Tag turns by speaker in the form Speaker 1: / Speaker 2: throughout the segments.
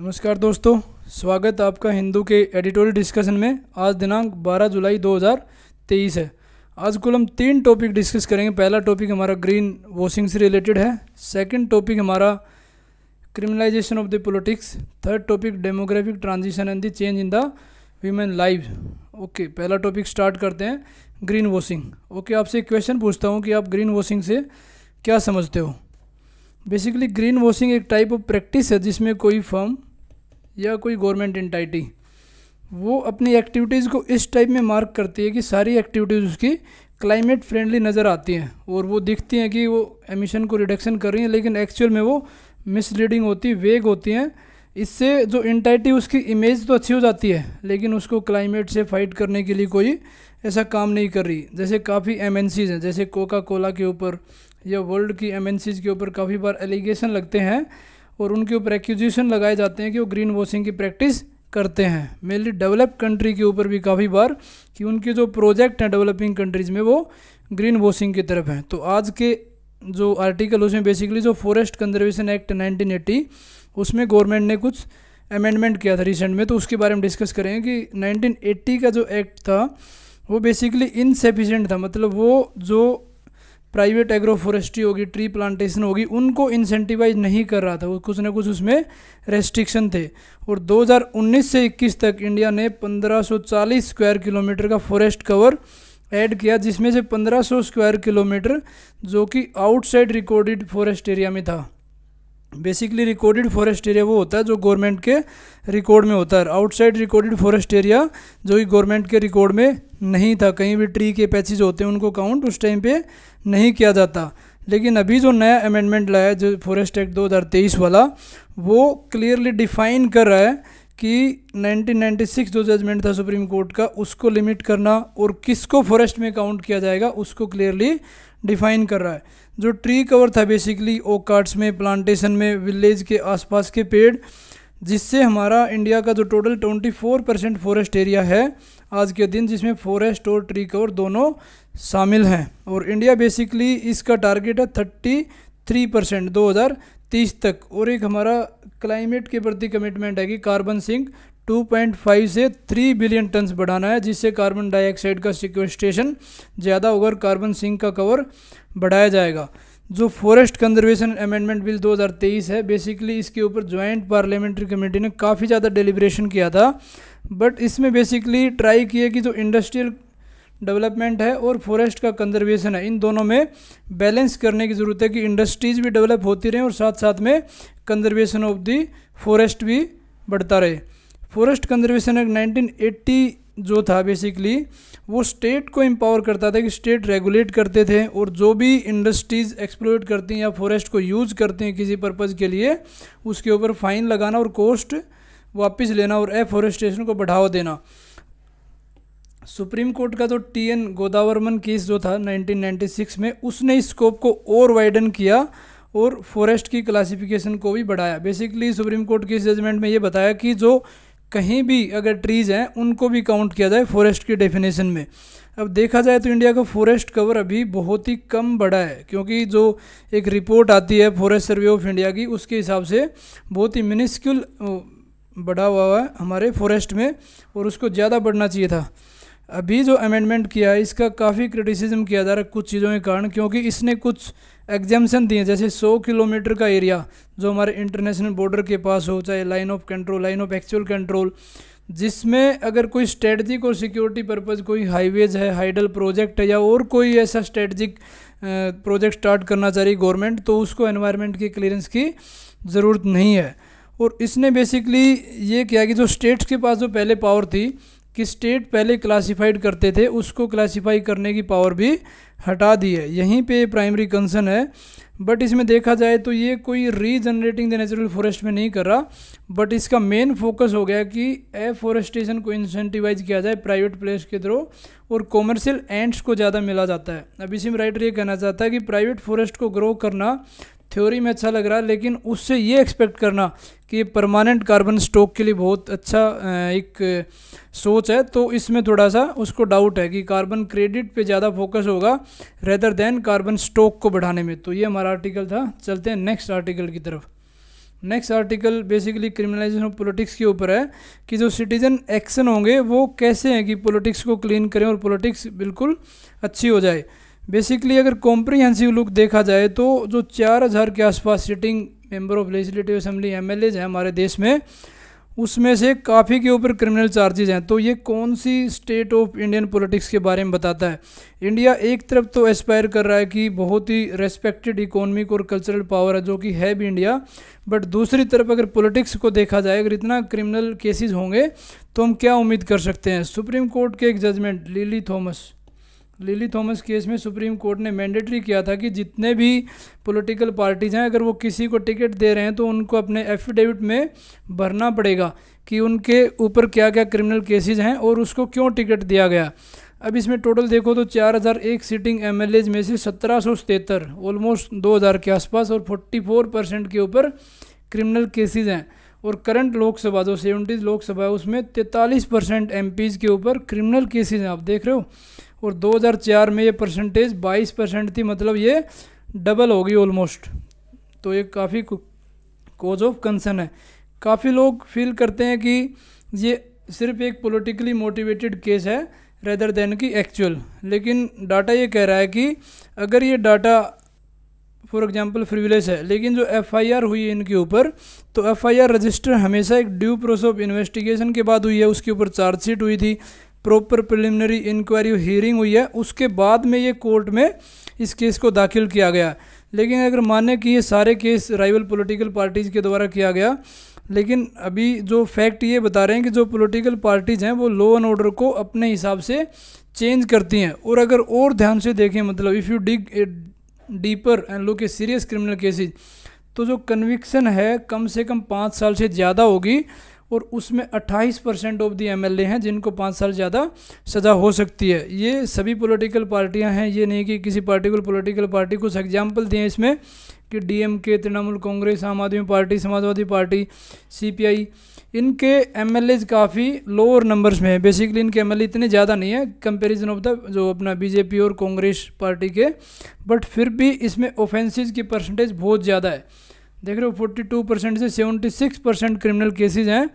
Speaker 1: नमस्कार दोस्तों स्वागत आपका हिंदू के एडिटोरियल डिस्कशन में आज दिनांक 12 जुलाई 2023 है आज कुल हम तीन टॉपिक डिस्कस करेंगे पहला टॉपिक हमारा ग्रीन वॉशिंग से रिलेटेड है सेकंड टॉपिक हमारा criminalization of the politics third topic demographic transition and the change in the women life okay पहला टॉपिक स्टार्ट करते हैं ग्रीन वॉशिंग ओके आपसे क्वेश्चन पूछता हूँ कि आप ग्रीन वॉशिंग से क्या समझते हो बेसिकली ग्रीन वॉशिंग एक टाइप ऑफ प्रैक्टिस है जिसमें कोई फर्म या कोई गवर्नमेंट इंटाइटी वो अपनी एक्टिविटीज़ को इस टाइप में मार्क करती है कि सारी एक्टिविटीज़ उसकी क्लाइमेट फ्रेंडली नज़र आती हैं और वो दिखती हैं कि वो एमिशन को रिडक्शन कर रही हैं लेकिन एक्चुअल में वो मिसलीडिंग होती वेग होती हैं इससे जो इंटाइटी उसकी इमेज तो अच्छी हो जाती है लेकिन उसको क्लाइमेट से फाइट करने के लिए कोई ऐसा काम नहीं कर रही जैसे काफ़ी एम हैं जैसे कोका कोला के ऊपर या वर्ल्ड की एम के ऊपर काफ़ी बार एलिगेशन लगते हैं और उनके ऊपर एक्यूजेशन लगाए जाते हैं कि वो ग्रीन वॉशिंग की प्रैक्टिस करते हैं मेनली डेवलप कंट्री के ऊपर भी काफ़ी बार कि उनके जो प्रोजेक्ट हैं डेवलपिंग कंट्रीज़ में वो ग्रीन वॉशिंग की तरफ हैं तो आज के जो आर्टिकल उसमें बेसिकली जो फॉरेस्ट कंजर्वेशन एक्ट एट्टी उसमें गवर्नमेंट ने कुछ अमेंडमेंट किया था रिसेंट में तो उसके बारे में डिस्कस करेंगे कि नाइनटीन का जो एक्ट था वो बेसिकली इनसेफिशेंट था मतलब वो जो प्राइवेट एग्रो फॉरेस्ट्री होगी ट्री प्लांटेशन होगी उनको इंसेंटिवाइज नहीं कर रहा था वो कुछ ना कुछ उसमें रेस्ट्रिक्शन थे और 2019 से 21 तक इंडिया ने 1540 स्क्वायर किलोमीटर का फॉरेस्ट कवर ऐड किया जिसमें से 1500 स्क्वायर किलोमीटर जो कि आउटसाइड रिकॉर्डेड फॉरेस्ट एरिया में था बेसिकली रिकॉर्डेड फॉरेस्ट एरिया वो होता है जो गवर्नमेंट के रिकॉर्ड में होता है आउटसाइड रिकॉर्डेड फॉरेस्ट एरिया जो कि गवर्नमेंट के रिकॉर्ड में नहीं था कहीं भी ट्री के पैचेज होते हैं उनको काउंट उस टाइम पे नहीं किया जाता लेकिन अभी जो नया अमेंडमेंट लाया जो फॉरेस्ट एक्ट दो वाला वो क्लियरली डिफाइन कर रहा है कि 1996 जो जजमेंट था सुप्रीम कोर्ट का उसको लिमिट करना और किसको फॉरेस्ट में काउंट किया जाएगा उसको क्लियरली डिफाइन कर रहा है जो ट्री कवर था बेसिकली ओ कार्ड्स में प्लांटेशन में विलेज के आसपास के पेड़ जिससे हमारा इंडिया का जो टोटल 24 परसेंट फॉरेस्ट एरिया है आज के दिन जिसमें फॉरेस्ट और ट्री कवर दोनों शामिल हैं और इंडिया बेसिकली इसका टारगेट है थर्टी थ्री परसेंट दो हज़ार तीस तक और एक हमारा क्लाइमेट के प्रति कमिटमेंट है कि कार्बन सिंक 2.5 से 3 बिलियन टन्स बढ़ाना है जिससे कार्बन डाइऑक्साइड का सिक्वेस्टेशन ज़्यादा होगा और कार्बन सिंक का कवर बढ़ाया जाएगा जो फॉरेस्ट कंजर्वेशन अमेंडमेंट बिल 2023 है बेसिकली इसके ऊपर ज्वाइंट पार्लियामेंट्री कमेटी ने काफ़ी ज़्यादा डिलीब्रेशन किया था बट इसमें बेसिकली ट्राई किया कि जो इंडस्ट्रियल डेवलपमेंट है और फॉरेस्ट का कंजर्वेशन है इन दोनों में बैलेंस करने की ज़रूरत है कि इंडस्ट्रीज़ भी डेवलप होती रहें और साथ साथ में कंजर्वेशन ऑफ दी फॉरेस्ट भी बढ़ता रहे फॉरेस्ट कंजर्वेशन एक्ट 1980 जो था बेसिकली वो स्टेट को एम्पावर करता था कि स्टेट रेगुलेट करते थे और जो भी इंडस्ट्रीज़ एक्सप्लोर करती हैं या फॉरेस्ट को यूज़ करते हैं किसी पर्पज़ के लिए उसके ऊपर फ़ाइन लगाना और कॉस्ट वापस लेना और एफॉरेस्टेशन को बढ़ावा देना सुप्रीम कोर्ट का तो टी एन गोदावरमन केस जो था 1996 में उसने इस स्कोप को और वाइडन किया और फॉरेस्ट की क्लासिफिकेशन को भी बढ़ाया बेसिकली सुप्रीम कोर्ट के इस जजमेंट में ये बताया कि जो कहीं भी अगर ट्रीज़ हैं उनको भी काउंट किया जाए फॉरेस्ट की डेफिनेशन में अब देखा जाए तो इंडिया का फॉरेस्ट कवर अभी बहुत ही कम बढ़ा है क्योंकि जो एक रिपोर्ट आती है फॉरेस्ट सर्वे ऑफ इंडिया की उसके हिसाब से बहुत ही मिनिस्क्यूल बढ़ा हुआ है हमारे फॉरेस्ट में और उसको ज़्यादा बढ़ना चाहिए था अभी जो अमेंडमेंट किया है इसका काफ़ी क्रिटिसिज्म किया जा रहा है कुछ चीज़ों के कारण क्योंकि इसने कुछ एग्जामेशन दिए जैसे 100 किलोमीटर का एरिया जो हमारे इंटरनेशनल बॉर्डर के पास हो चाहे line of control line of actual control जिसमें अगर कोई स्ट्रेटजिक और सिक्योरिटी पर्पज़ कोई हाईवेज है हाइडल प्रोजेक्ट है या और कोई ऐसा स्ट्रेटजिक प्रोजेक्ट स्टार्ट करना चाह रही गवर्नमेंट तो उसको एनवायरमेंट की क्लियरेंस की ज़रूरत नहीं है और इसने बेसिकली ये किया कि जो स्टेट्स के पास जो पहले पावर थी कि स्टेट पहले क्लासिफाइड करते थे उसको क्लासिफाई करने की पावर भी हटा दी है यहीं पे प्राइमरी कंसर्न है बट इसमें देखा जाए तो ये कोई रीजनरेटिंग द नेचुरल फॉरेस्ट में नहीं कर रहा बट इसका मेन फोकस हो गया कि एफॉरेस्टेशन को इंसेंटिवाइज किया जाए प्राइवेट प्लेस के थ्रू और कॉमर्शियल एंड्स को ज़्यादा मिला जाता है अब इसी में राइटर ये कहना चाहता है कि प्राइवेट फॉरेस्ट को ग्रो करना थ्योरी में अच्छा लग रहा है लेकिन उससे ये एक्सपेक्ट करना कि परमानेंट कार्बन स्टॉक के लिए बहुत अच्छा एक सोच है तो इसमें थोड़ा सा उसको डाउट है कि कार्बन क्रेडिट पे ज़्यादा फोकस होगा रेदर देन कार्बन स्टॉक को बढ़ाने में तो ये हमारा आर्टिकल था चलते हैं नेक्स्ट आर्टिकल की तरफ next article basically criminalization of politics के ऊपर है कि जो सिटीजन एक्शन होंगे वो कैसे हैं कि पॉलिटिक्स को क्लीन करें और पॉलिटिक्स बिल्कुल अच्छी हो जाए बेसिकली अगर कॉम्प्रीहेंसिव लुक देखा जाए तो जो चार हज़ार के आसपास sitting member of legislative assembly M L हैं हमारे देश में उसमें से काफ़ी के ऊपर क्रिमिनल चार्जेज हैं तो ये कौन सी स्टेट ऑफ इंडियन पॉलिटिक्स के बारे में बताता है इंडिया एक तरफ तो एस्पायर कर रहा है कि बहुत ही रेस्पेक्टेड इकोनॉमिक और कल्चरल पावर है जो कि है भी इंडिया बट दूसरी तरफ अगर पॉलिटिक्स को देखा जाए अगर इतना क्रिमिनल केसेस होंगे तो हम क्या उम्मीद कर सकते हैं सुप्रीम कोर्ट के एक judgment Lily Thomas Lily Thomas case में सुप्रीम कोर्ट ने मैंडेटरी किया था कि जितने भी पॉलिटिकल पार्टीज हैं अगर वो किसी को टिकट दे रहे हैं तो उनको अपने एफिडेविट में भरना पड़ेगा कि उनके ऊपर क्या क्या क्रिमिनल केसेज हैं और उसको क्यों टिकट दिया गया अब इसमें टोटल देखो तो 4001 सीटिंग एम में से सत्रह ऑलमोस्ट दो के आसपास और फोर्टी परसेंट के ऊपर क्रिमिनल केसेज हैं और करंट लोकसभा जो सेवेंटीज़ लोकसभा है उसमें तैंतालीस परसेंट एम के ऊपर क्रिमिनल केसेज हैं आप देख रहे हो और 2004 में ये परसेंटेज 22 परसेंट थी मतलब ये डबल हो गई ऑलमोस्ट तो ये काफ़ी कोज ऑफ कंसर्न है काफ़ी लोग फील करते हैं कि ये सिर्फ एक पॉलिटिकली मोटिवेटेड केस है रेदर देन की एक्चुअल लेकिन डाटा ये कह रहा है कि अगर ये डाटा फॉर एग्जांपल फ्रिविलेज है लेकिन जो एफआईआर हुई है इनके ऊपर तो एफआईआर रजिस्टर हमेशा एक ड्यू प्रोसेस ऑफ इन्वेस्टिगेशन के बाद हुई है उसके ऊपर चार्जशीट हुई थी प्रॉपर प्रिलिमिनरी इंक्वायरी हियरिंग हुई है उसके बाद में ये कोर्ट में इस केस को दाखिल किया गया लेकिन अगर माने कि ये सारे केस राइवल पॉलिटिकल पार्टीज़ के द्वारा किया गया लेकिन अभी जो फैक्ट ये बता रहे हैं कि जो पॉलिटिकल पार्टीज़ हैं वो लॉ एंड ऑर्डर को अपने हिसाब से चेंज करती हैं और अगर और ध्यान से देखें मतलब if you dig a deeper and look a serious criminal cases तो जो कन्विक्सन है कम से कम पाँच साल से ज़्यादा होगी और उसमें 28 परसेंट ऑफ दी एमएलए हैं जिनको पाँच साल ज़्यादा सज़ा हो सकती है ये सभी पॉलिटिकल पार्टियां हैं ये नहीं कि किसी को पॉलिटिकल पार्टी कुछ एग्जाम्पल दिए इसमें कि DMK Trinamool Congress Aam Aadmi party Samajwadi party CPI इनके एम काफ़ी लोअर नंबर्स में हैं बेसिकली इनके एम इतने ज़्यादा नहीं है कंपेरिजन ऑफ द जो अपना बीजेपी और कांग्रेस पार्टी के बट फिर भी इसमें ऑफेंसिस की परसेंटेज बहुत ज़्यादा है देख रहे हो फोर्टी टू परसेंट से seventy six percent criminal cases हैं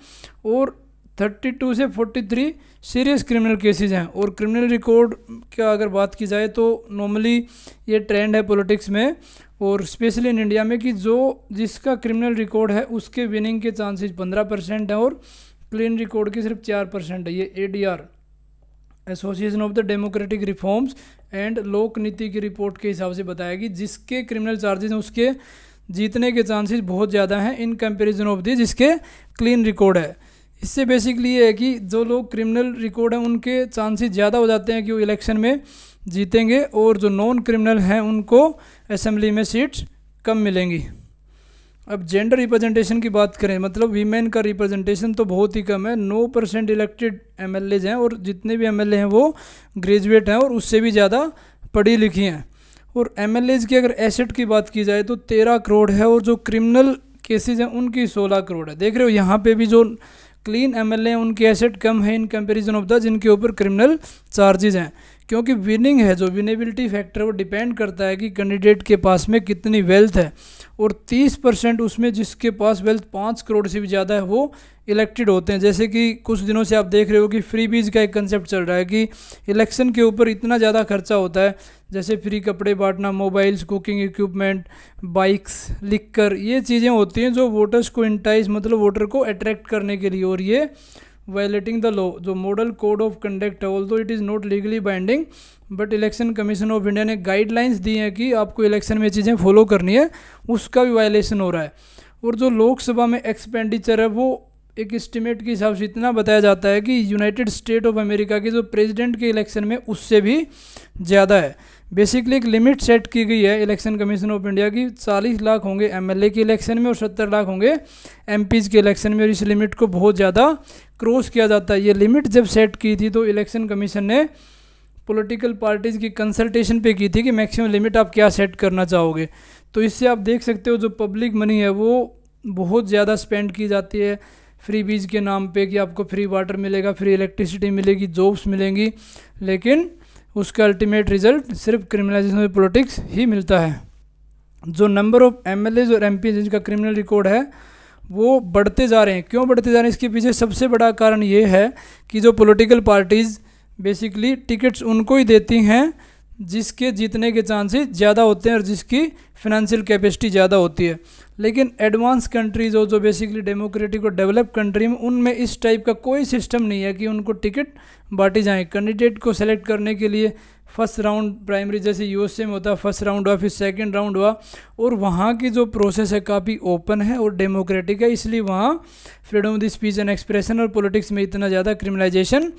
Speaker 1: और थर्टी टू से forty three serious criminal cases हैं और क्रिमिनल रिकॉर्ड का अगर बात की जाए तो नॉर्मली ये ट्रेंड है पॉलिटिक्स में और स्पेशली इन इंडिया में कि जो जिसका क्रिमिनल रिकॉर्ड है उसके विनिंग के चांसेस पंद्रह परसेंट हैं और क्लीन रिकॉर्ड के सिर्फ चार परसेंट है ये A D R association of the democratic reforms and Lok Niti की रिपोर्ट के हिसाब से बताया कि जिसके क्रिमिनल चार्जेस हैं उसके जीतने के चांसेस बहुत ज़्यादा हैं इन कंपैरिजन ऑफ दिस जिसके क्लीन रिकॉर्ड है इससे बेसिकली ये है कि जो लोग क्रिमिनल रिकॉर्ड हैं उनके चांसेस ज़्यादा हो जाते हैं कि वो इलेक्शन में जीतेंगे और जो नॉन क्रिमिनल हैं उनको असम्बली में सीट्स कम मिलेंगी अब जेंडर रिप्रेजेंटेशन की बात करें मतलब वीमेन का रिप्रेजेंटेशन तो बहुत ही कम है नौ परसेंट इलेक्टेड एम हैं और जितने भी एम हैं वो ग्रेजुएट हैं और उससे भी ज़्यादा पढ़ी लिखी हैं और एम की अगर एसेट की बात की जाए तो तेरह करोड़ है और जो क्रिमिनल केसेज हैं उनकी सोलह करोड़ है देख रहे हो यहाँ पर भी जो क्लीन एम एल उनकी एसेट कम है इन कंपेरिजन ऑफ द जिनके ऊपर क्रिमिनल चार्जेज हैं क्योंकि विनिंग है जो विनेबिलिटी फैक्टर वो डिपेंड करता है कि कैंडिडेट के पास में कितनी वेल्थ है और 30 परसेंट उसमें जिसके पास वेल्थ पाँच करोड़ से भी ज़्यादा है वो इलेक्टेड होते हैं जैसे कि कुछ दिनों से आप देख रहे हो कि फ्री बीज का एक कंसेप्ट चल रहा है कि इलेक्शन के ऊपर इतना ज़्यादा खर्चा होता है जैसे फ्री कपड़े बांटना मोबाइल्स कुकिंग इक्विपमेंट बाइक्स लिख ये चीज़ें होती हैं जो वोटर्स को इंटाइज मतलब वोटर को अट्रैक्ट करने के लिए और ये वायलेटिंग द लॉ जो मॉडल कोड ऑफ कंडक्ट है although it is not legally binding but election commission of India ने गाइडलाइंस दी हैं कि आपको इलेक्शन में चीज़ें फॉलो करनी है उसका भी वायलेशन हो रहा है और जो लोकसभा में एक्सपेंडिचर है वो एक इस्टीमेट के हिसाब से इतना बताया जाता है कि यूनाइटेड स्टेट ऑफ अमेरिका के जो प्रेसिडेंट के इलेक्शन में उससे भी ज़्यादा है बेसिकली एक लिमिट सेट की गई है इलेक्शन कमीशन ऑफ इंडिया की 40 लाख होंगे एमएलए के इलेक्शन में और 70 लाख होंगे एमपीज के इलेक्शन में और इस लिमिट को बहुत ज़्यादा क्रॉस किया जाता है ये लिमिट जब सेट की थी तो इलेक्शन कमीशन ने पोलिटिकल पार्टीज़ की कंसल्टेसन पर की थी कि मैक्सिमम लिमिट आप क्या सेट करना चाहोगे तो इससे आप देख सकते हो जो पब्लिक मनी है वो बहुत ज़्यादा स्पेंड की जाती है फ्री बीज के नाम पे कि आपको फ्री वाटर मिलेगा फ्री इलेक्ट्रिसिटी मिलेगी जॉब्स मिलेंगी लेकिन उसका अल्टीमेट रिजल्ट सिर्फ क्रिमिनलाइजेशन ऑफ पॉलिटिक्स ही मिलता है जो नंबर ऑफ एम और एम जिनका क्रिमिनल रिकॉर्ड है वो बढ़ते जा रहे हैं क्यों बढ़ते जा रहे हैं इसके पीछे सबसे बड़ा कारण ये है कि जो पोलिटिकल पार्टीज़ बेसिकली टिकट्स उनको ही देती हैं जिसके जीतने के चांसेस ज़्यादा होते हैं और जिसकी फिनेंशियल कैपेसिटी ज़्यादा होती है लेकिन एडवांस कंट्रीज और जो बेसिकली डेमोक्रेटिक और डेवलप कंट्री में उनमें इस टाइप का कोई सिस्टम नहीं है कि उनको टिकट बांटी जाए कैंडिडेट को सेलेक्ट करने के लिए फर्स्ट राउंड प्राइमरी जैसे यू में होता है फर्स्ट राउंड हुआ फिर सेकेंड राउंड हुआ और वहाँ की जो प्रोसेस है काफ़ी ओपन है और डेमोक्रेटिक है इसलिए वहाँ freedom of the speech and expression और पॉलिटिक्स में इतना ज़्यादा क्रिमिनाइजेशन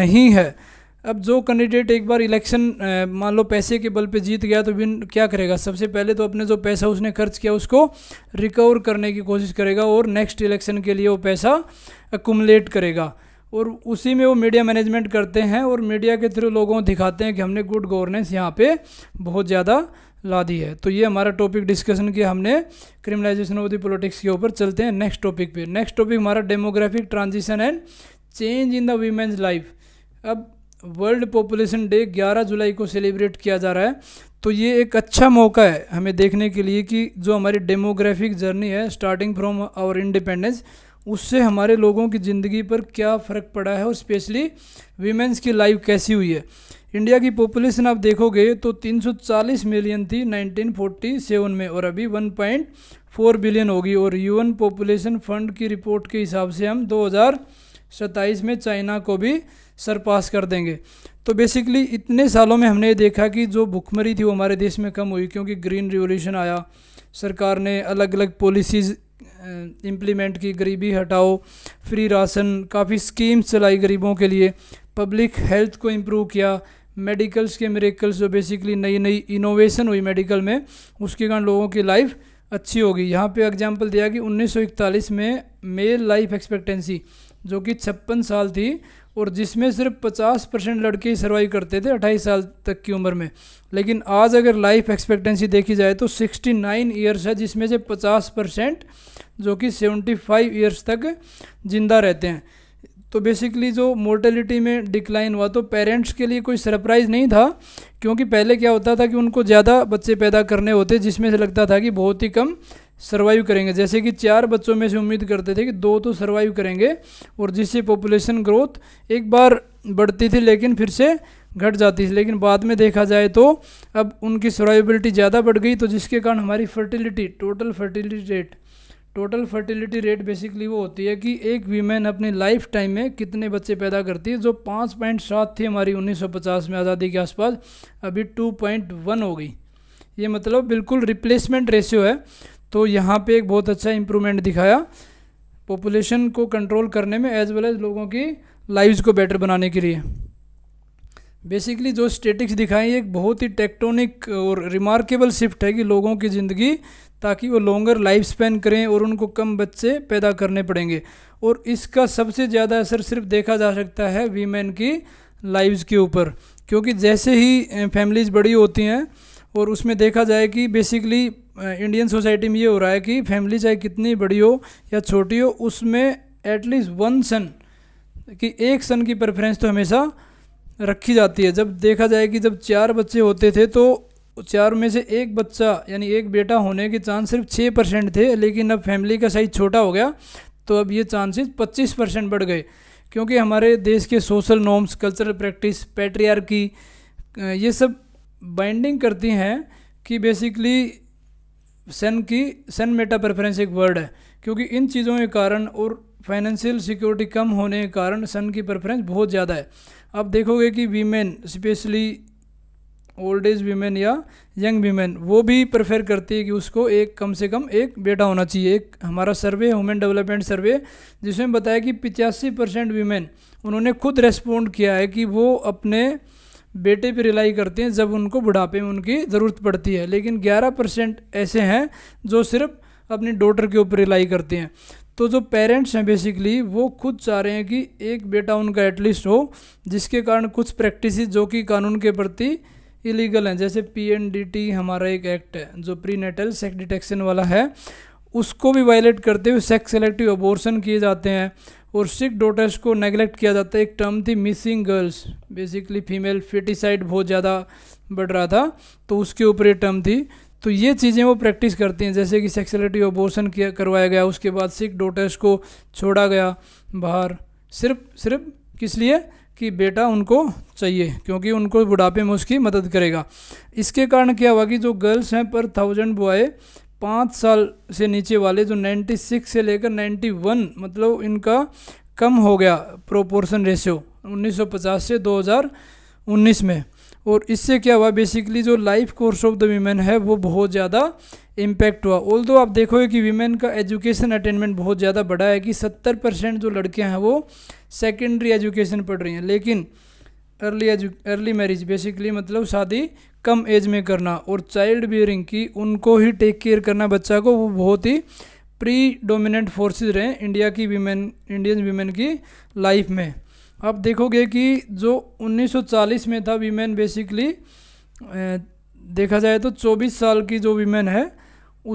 Speaker 1: नहीं है अब जो कैंडिडेट एक बार इलेक्शन मान लो पैसे के बल पे जीत गया तो बिन क्या करेगा सबसे पहले तो अपने जो पैसा उसने खर्च किया उसको रिकवर करने की कोशिश करेगा और नेक्स्ट इलेक्शन के लिए वो पैसा अकूमलेट करेगा और उसी में वो मीडिया मैनेजमेंट करते हैं और मीडिया के थ्रू लोगों को दिखाते हैं कि हमने गुड गवर्नेंस यहाँ पर बहुत ज़्यादा ला दी है तो ये हमारा टॉपिक डिस्कशन किया हमने क्रिमिनलाइजेशन ऑफ द पॉलिटिक्स के ऊपर चलते हैं नेक्स्ट टॉपिक पे नेक्स्ट टॉपिक हमारा demographic transition and change in the women's life अब वर्ल्ड पॉपुलेशन डे 11 जुलाई को सेलिब्रेट किया जा रहा है तो ये एक अच्छा मौका है हमें देखने के लिए कि जो हमारी डेमोग्राफिक जर्नी है स्टार्टिंग फ्रॉम आवर इंडिपेंडेंस उससे हमारे लोगों की ज़िंदगी पर क्या फ़र्क पड़ा है और स्पेशली वीमेंस की लाइफ कैसी हुई है इंडिया की पॉपुलेशन आप देखोगे तो 340 मिलियन थी 1947 में और अभी 1.4 बिलियन होगी और यूएन पॉपुलेशन फंड की रिपोर्ट के हिसाब से हम दो में चाइना को भी सरपास कर देंगे तो बेसिकली इतने सालों में हमने देखा कि जो भुखमरी थी वो हमारे देश में कम हुई क्योंकि ग्रीन रिवोल्यूशन आया सरकार ने अलग अलग पॉलिसीज़ इम्प्लीमेंट की गरीबी हटाओ फ्री राशन काफ़ी स्कीम्स चलाई गरीबों के लिए पब्लिक हेल्थ को इम्प्रूव किया मेडिकल्स के मेरेकल्स जो बेसिकली नई नई इनोवेशन हुई मेडिकल में उसके कारण लोगों की लाइफ अच्छी होगी यहाँ पे एग्जाम्पल दिया कि 1941 में मेल लाइफ एक्सपेक्टेंसी जो कि छप्पन साल थी और जिसमें सिर्फ 50 परसेंट लड़के ही सर्वाइव करते थे 28 साल तक की उम्र में लेकिन आज अगर लाइफ एक्सपेक्टेंसी देखी जाए तो 69 नाइन ईयर्स है जिसमें से 50 परसेंट जो कि 75 ईयर्स तक ज़िंदा रहते हैं तो बेसिकली जो मोर्टेलिटी में डिक्लाइन हुआ तो पेरेंट्स के लिए कोई सरप्राइज़ नहीं था क्योंकि पहले क्या होता था कि उनको ज़्यादा बच्चे पैदा करने होते जिसमें से लगता था कि बहुत ही कम सर्वाइव करेंगे जैसे कि चार बच्चों में से उम्मीद करते थे कि दो तो सर्वाइव करेंगे और जिससे पॉपुलेशन ग्रोथ एक बार बढ़ती थी लेकिन फिर से घट जाती थी लेकिन बाद में देखा जाए तो अब उनकी सर्वाइबिलिटी ज़्यादा बढ़ गई तो जिसके कारण हमारी fertility total fertility rate total fertility rate basically वो होती है कि एक वीमेन अपनी लाइफ टाइम में कितने बच्चे पैदा करती है जो पाँच पॉइंट सात थी हमारी 1950 में आज़ादी के आसपास अभी टू पॉइंट वन हो गई ये मतलब बिल्कुल रिप्लेसमेंट रेशियो है तो यहाँ पे एक बहुत अच्छा इम्प्रूवमेंट दिखाया पॉपुलेशन को कंट्रोल करने में एज वेल एज लोगों की लाइव्स को बेटर बनाने के लिए बेसिकली जो स्टेटिक्स दिखाई एक बहुत ही टेक्टोनिक और रिमार्केबल शिफ्ट है कि लोगों की ज़िंदगी ताकि वो लॉन्गर लाइफ स्पेन करें और उनको कम बच्चे पैदा करने पड़ेंगे और इसका सबसे ज़्यादा असर सिर्फ देखा जा सकता है वीमेन की लाइव्स के ऊपर क्योंकि जैसे ही फैमिलीज़ बड़ी होती हैं और उसमें देखा जाए कि बेसिकली इंडियन सोसाइटी में ये हो रहा है कि फैमिली चाहे कितनी बड़ी हो या छोटी हो उसमें एटलीस्ट वन सन कि एक सन की प्रेफरेंस तो हमेशा रखी जाती है जब देखा जाए कि जब चार बच्चे होते थे तो चार में से एक बच्चा यानी एक बेटा होने के चांस सिर्फ छः परसेंट थे लेकिन अब फैमिली का साइज छोटा हो गया तो अब ये चांसेस पच्चीस परसेंट बढ़ गए क्योंकि हमारे देश के social norms cultural practice patriarchy ये सब बाइंडिंग करती हैं कि बेसिकली सन की सन मेटा प्रेफरेंस एक वर्ड है क्योंकि इन चीज़ों के कारण और फाइनेंशियल सिक्योरिटी कम होने के कारण सन की प्रेफरेंस बहुत ज़्यादा है आप देखोगे कि women specially old age women या यंग वीमेन वो भी प्रेफर करती है कि उसको एक कम से कम एक बेटा होना चाहिए एक हमारा सर्वे वुमेन डेवलपमेंट सर्वे जिसमें बताया कि पिचासी परसेंट वीमेन उन्होंने खुद रेस्पॉन्ड किया है कि वो अपने बेटे पे रिलाई करते हैं जब उनको बुढ़ापे में उनकी ज़रूरत पड़ती है लेकिन 11 परसेंट ऐसे हैं जो सिर्फ अपनी डॉटर के ऊपर रिलाई करते हैं तो जो पेरेंट्स हैं बेसिकली वो खुद चाह रहे हैं कि एक बेटा उनका एटलीस्ट हो जिसके कारण कुछ प्रैक्टिस जो कि कानून के प्रति इलीगल हैं जैसे पी हमारा एक एक्ट है जो प्री नेटल सेक्स डिटेक्शन वाला है उसको भी वायलेट करते हुए सेक्स सेलेक्टिव अबोर्सन किए जाते हैं और सिख डोटर्स को नेगलेक्ट किया जाता है एक टर्म थी missing girls basically female feticide बहुत ज़्यादा बढ़ रहा था तो उसके ऊपर ये टर्म थी तो ये चीज़ें वो प्रैक्टिस करती हैं जैसे कि सेक्सुअलिटी अबोर्शन किया करवाया गया उसके बाद सिख डोटर्स को छोड़ा गया बाहर सिर्फ सिर्फ किस लिए कि बेटा उनको चाहिए क्योंकि उनको बुढ़ापे में उसकी मदद करेगा इसके कारण क्या हुआ कि जो गर्ल्स हैं पर थाउजेंड बॉय पाँच साल से नीचे वाले जो नाइन्टी सिक्स से लेकर नाइन्टी वन मतलब इनका कम हो गया प्रोपोर्शन रेशियो 1950 से 2019 में और इससे क्या हुआ बेसिकली जो life course of the women है वो बहुत ज़्यादा इम्पैक्ट हुआ ऑल आप देखोगे कि वीमेन का एजुकेशन अटेंडमेंट बहुत ज़्यादा बढ़ा है कि सत्तर परसेंट जो लड़कियाँ हैं वो सेकेंडरी एजुकेशन पढ़ रही हैं लेकिन अर्ली एजु अर्ली मैरिज बेसिकली मतलब शादी कम एज में करना और चाइल्ड बियरिंग की उनको ही टेक केयर करना बच्चा को वो बहुत ही प्री डोमिनेंट फोर्सेज रहे इंडिया की वीमेन इंडियन वीमेन की लाइफ में आप देखोगे कि जो 1940 में था वीमेन बेसिकली देखा जाए तो 24 साल की जो वीमेन है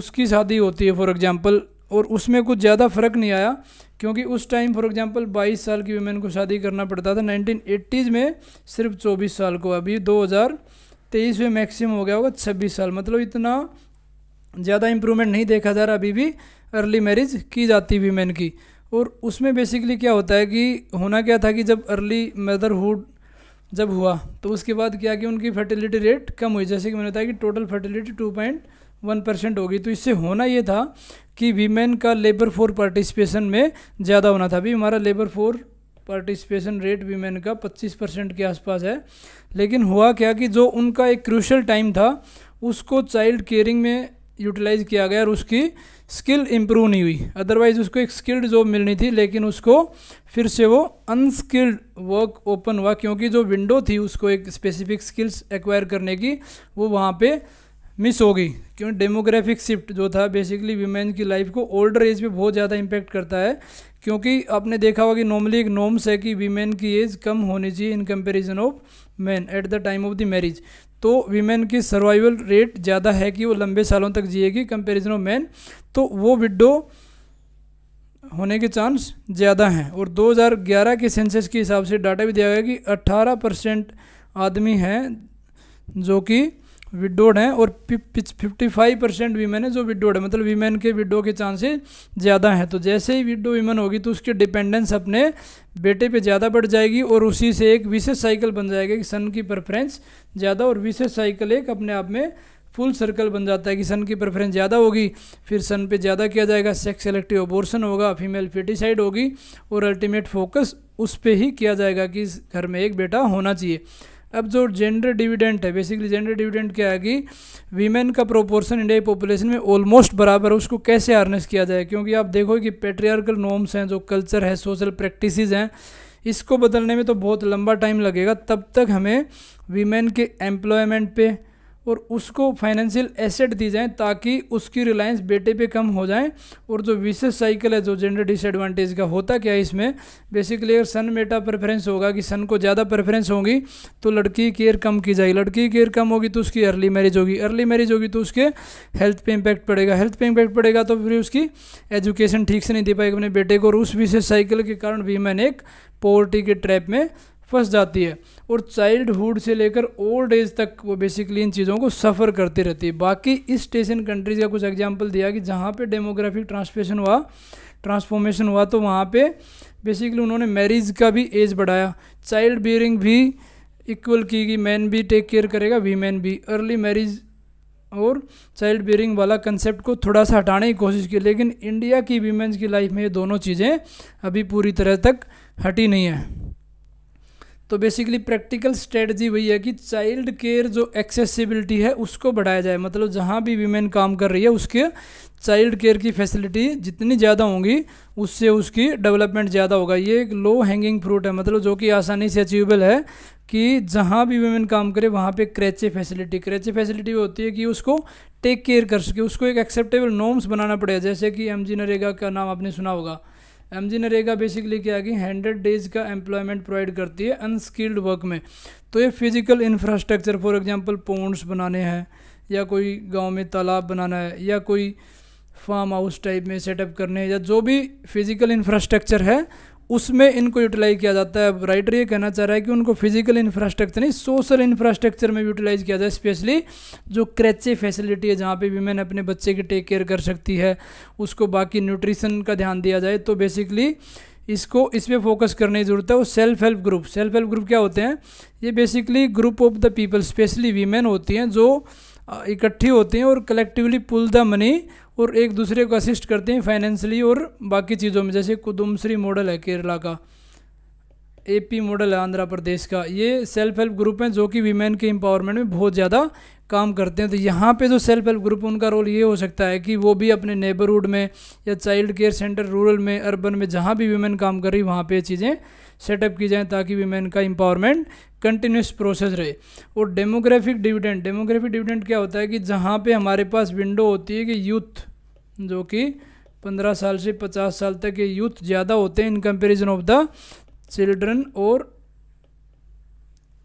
Speaker 1: उसकी शादी होती है फॉर एग्ज़ाम्पल और उसमें कुछ ज़्यादा फ़र्क नहीं आया क्योंकि उस टाइम फॉर एग्ज़ाम्पल 22 साल की वीमेन को शादी करना पड़ता था 1980s में सिर्फ 24 साल को अभी 2023 में मैक्सिमम हो गया होगा छब्बीस साल मतलब इतना ज़्यादा इम्प्रूवमेंट नहीं देखा जा रहा अभी भी अर्ली मैरिज की जाती वीमेन की और उसमें बेसिकली क्या होता है कि होना क्या था कि जब अर्ली मदरहुड जब हुआ तो उसके बाद क्या कि उनकी फर्टिलिटी रेट कम हुई जैसे कि मैंने बताया कि total fertility two point one percent होगी तो इससे होना ये था कि वीमेन का लेबर फोर पार्टिसिपेशन में ज़्यादा होना था अभी हमारा labour force participation rate women का 25 परसेंट के आसपास है लेकिन हुआ क्या कि जो उनका एक क्रूशल टाइम था उसको चाइल्ड केयरिंग में यूटिलाइज़ किया गया और उसकी स्किल इम्प्रूव नहीं हुई अदरवाइज उसको एक स्किल्ड जॉब मिलनी थी लेकिन उसको फिर से वो अनस्किल्ड वर्क ओपन हुआ क्योंकि जो विंडो थी उसको एक स्पेसिफिक स्किल्स एक्वायर करने की वो वहाँ पे मिस हो गई क्योंकि डेमोग्राफिक शिफ्ट जो था बेसिकली वीमेन की लाइफ को ओल्डर एज पे बहुत ज़्यादा इम्पैक्ट करता है क्योंकि आपने देखा होगा कि नॉर्मली एक नॉर्म्स है कि वीमेन की एज कम होनी चाहिए in comparison of man at the time of the marriage तो वीमेन की सर्वाइवल रेट ज़्यादा है कि वो लंबे सालों तक जिएगी कंपेरिजन ऑफ मैन तो वो विडो होने के चांस ज़्यादा हैं और 2011 के सेंसस के हिसाब से डाटा भी दिया गया कि 18 परसेंट आदमी हैं जो कि विडोड हैं और फिफ्टी फाइव परसेंट वीमेन है जो विडोड है मतलब वीमेन के विडो के चांसेस ज़्यादा हैं तो जैसे ही विडो वीमेन होगी तो उसकी डिपेंडेंस अपने बेटे पे ज़्यादा बढ़ जाएगी और उसी से एक विशेष साइकिल बन जाएगा कि सन की प्रेफरेंस ज़्यादा और विशेष साइकिल एक अपने आप में फुल सर्कल बन जाता है कि सन की प्रेफरेंस ज़्यादा होगी फिर सन पे ज़्यादा किया जाएगा सेक्स सेलेक्टिव अबोर्सन होगा फीमेल फिटिसाइड होगी और अल्टीमेट फोकस उस पर ही किया जाएगा कि इस घर में एक बेटा होना चाहिए अब जो जेंडर डिविडेंट है बेसिकली जेंडर डिविडेंट क्या है कि वीमेन का प्रोपोर्शन इंडिया की पॉपुलेशन में ऑलमोस्ट बराबर है उसको कैसे हार्नेस किया जाए क्योंकि आप देखो कि पेट्रियार्कल नॉर्म्स हैं जो कल्चर है सोशल प्रैक्टिस हैं इसको बदलने में तो बहुत लंबा टाइम लगेगा तब तक हमें वीमेन के एम्प्लॉयमेंट पे और उसको फाइनेंशियल एसेट दी जाए ताकि उसकी रिलायंस बेटे पे कम हो जाए और जो विशेष साइकिल है जो जेंडर डिसएडवांटेज का होता क्या है इसमें बेसिकली अगर सन बेटा प्रेफरेंस होगा कि सन को ज़्यादा प्रेफरेंस होगी तो लड़की की केयर कम की जाएगी लड़की की केयर कम होगी तो उसकी अर्ली मैरिज होगी अर्ली मैरिज होगी तो उसके हेल्थ पर इम्पैक्ट पड़ेगा हेल्थ पे इम्पैक्ट पड़ेगा तो फिर उसकी एजुकेशन ठीक से नहीं दे पाएगी अपने बेटे को और उस विशेष साइकिल के कारण भी मैंने एक पॉवर्टी के ट्रैप में फंस जाती है और चाइल्डहुड से लेकर ओल्ड एज तक वो बेसिकली इन चीज़ों को सफ़र करती रहती है बाकी इस स्टेशन कंट्रीज़ का कुछ एग्जाम्पल दिया कि जहाँ पर डेमोग्राफिक ट्रांसफेशन हुआ ट्रांसफॉर्मेशन हुआ तो वहाँ पर बेसिकली उन्होंने मैरिज का भी एज बढ़ाया चाइल्ड बियरिंग भी इक्वल की गई मैन भी टेक केयर करेगा वीमेन भी अर्ली मैरिज और चाइल्ड बियरिंग वाला कंसेप्ट को थोड़ा सा हटाने की कोशिश की लेकिन इंडिया की वीमेंस की लाइफ में ये दोनों चीज़ें अभी पूरी तरह तक हटी नहीं है तो बेसिकली प्रैक्टिकल स्ट्रेटजी वही है कि चाइल्ड केयर जो एक्सेसिबिलिटी है उसको बढ़ाया जाए मतलब जहाँ भी वीमेन काम कर रही है उसके चाइल्ड केयर की फैसिलिटी जितनी ज़्यादा होंगी उससे उसकी डेवलपमेंट ज़्यादा होगा ये एक लो हैंगिंग फ्रूट है मतलब जो कि आसानी से अचीवेबल है कि जहाँ भी वीमेन काम करे वहाँ पे क्रैचे फैसिलिटी क्रैचे फैसिलिटी वो होती है कि उसको टेक केयर कर सके उसको एक एक्सेप्टेबल नॉर्म्स बनाना पड़ेगा जैसे कि एम जी नरेगा का नाम आपने सुना होगा एम जी नरेगा बेसिकली क्या है कि हंड्रेड डेज का एम्प्लॉयमेंट प्रोवाइड करती है अनस्किल्ड वर्क में तो ये physical infrastructure for example ponds बनाने हैं या कोई गांव में तालाब बनाना है या कोई फार्म हाउस टाइप में सेटअप करने या जो भी फिजिकल इंफ्रास्ट्रक्चर है उसमें इनको यूटिलाइज किया जाता है राइटर ये कहना चाह रहा है कि उनको फिजिकल इंफ्रास्ट्रक्चर नहीं सोशल इंफ्रास्ट्रक्चर में यूटिलाइज किया जाए स्पेशली जो क्रेचे फैसिलिटी है जहाँ पे वीमेन अपने बच्चे की टेक केयर कर सकती है उसको बाकी न्यूट्रिशन का ध्यान दिया जाए तो बेसिकली इसको इस पर फोकस करने की ज़रूरत है वो self help group self help group क्या होते हैं ये basically group of the people specially women होती हैं जो इकट्ठे होते हैं और कलेक्टिवली पुल द मनी और एक दूसरे को असिस्ट करते हैं फाइनेंशली और बाकी चीज़ों में जैसे कुदुमश्री मॉडल है केरला का एपी मॉडल है आंध्र प्रदेश का ये सेल्फ हेल्प ग्रुप हैं जो कि वीमेन के एम्पावरमेंट में बहुत ज़्यादा काम करते हैं तो यहाँ पे जो सेल्फ हेल्प ग्रुप उनका रोल ये हो सकता है कि वो भी अपने नेबरहुड में या चाइल्ड केयर सेंटर रूरल में अर्बन में जहाँ भी वीमेन काम कर रही वहाँ पर चीज़ें सेटअप की जाए ताकि वीमेन का एम्पावरमेंट कंटिन्यूस प्रोसेस रहे और डेमोग्राफिक डिविडेंड डेमोग्राफिक डिविडेंड क्या होता है कि जहाँ पे हमारे पास विंडो होती है कि यूथ जो कि पंद्रह साल से पचास साल तक के यूथ ज़्यादा होते हैं in comparison of the children और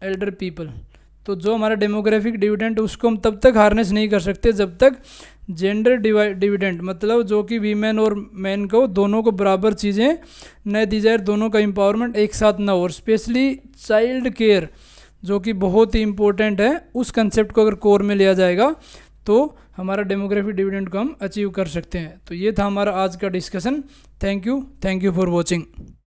Speaker 1: एल्डर पीपल तो जो हमारा डेमोग्राफिक डिविडेंट उसको हम तब तक हार्नेस नहीं कर सकते जब तक जेंडर डिविडेंड मतलब जो कि वीमेन और मैन को दोनों को बराबर चीज़ें न दी जाए दोनों का एम्पावरमेंट एक साथ ना हो और स्पेशली चाइल्ड केयर जो कि बहुत ही इंपॉर्टेंट है उस कंसेप्ट को अगर कोर में लिया जाएगा तो हमारा डेमोग्राफी डिविडेंड को हम अचीव कर सकते हैं तो ये था हमारा आज का discussion thank you thank you for watching